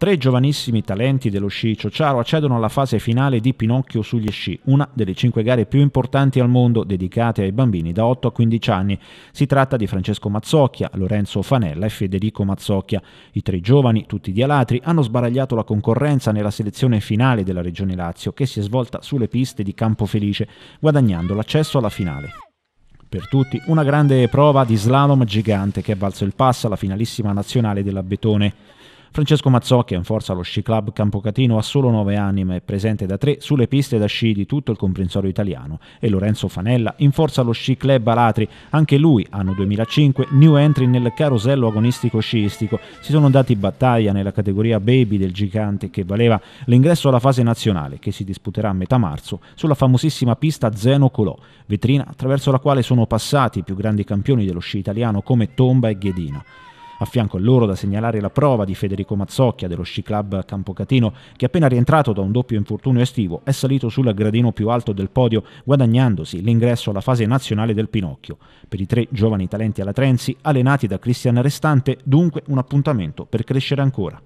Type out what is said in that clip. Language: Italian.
Tre giovanissimi talenti dello sci ciociaro accedono alla fase finale di Pinocchio sugli sci, una delle cinque gare più importanti al mondo dedicate ai bambini da 8 a 15 anni. Si tratta di Francesco Mazzocchia, Lorenzo Fanella e Federico Mazzocchia. I tre giovani, tutti di Alatri, hanno sbaragliato la concorrenza nella selezione finale della Regione Lazio, che si è svolta sulle piste di Campo Felice, guadagnando l'accesso alla finale per tutti, una grande prova di slalom gigante che ha valso il passo alla finalissima nazionale della Betone. Francesco Mazzocchi, in forza allo Sci Club Campocatino, a solo 9 anni ma è presente da 3 sulle piste da sci di tutto il comprensorio italiano. E Lorenzo Fanella, in forza allo Sci Club Alatri, anche lui, anno 2005, new entry nel carosello agonistico sciistico. Si sono dati battaglia nella categoria baby del gigante che valeva l'ingresso alla fase nazionale che si disputerà a metà marzo sulla famosissima pista Zeno Colò, vetrina attraverso la quale sono passati i più grandi campioni dello sci italiano come Tomba e Ghedina. A fianco a loro da segnalare la prova di Federico Mazzocchia dello Sci Club Campocatino, che appena rientrato da un doppio infortunio estivo è salito sul gradino più alto del podio, guadagnandosi l'ingresso alla fase nazionale del Pinocchio. Per i tre giovani talenti alla Trenzi, allenati da Cristian Restante, dunque un appuntamento per crescere ancora.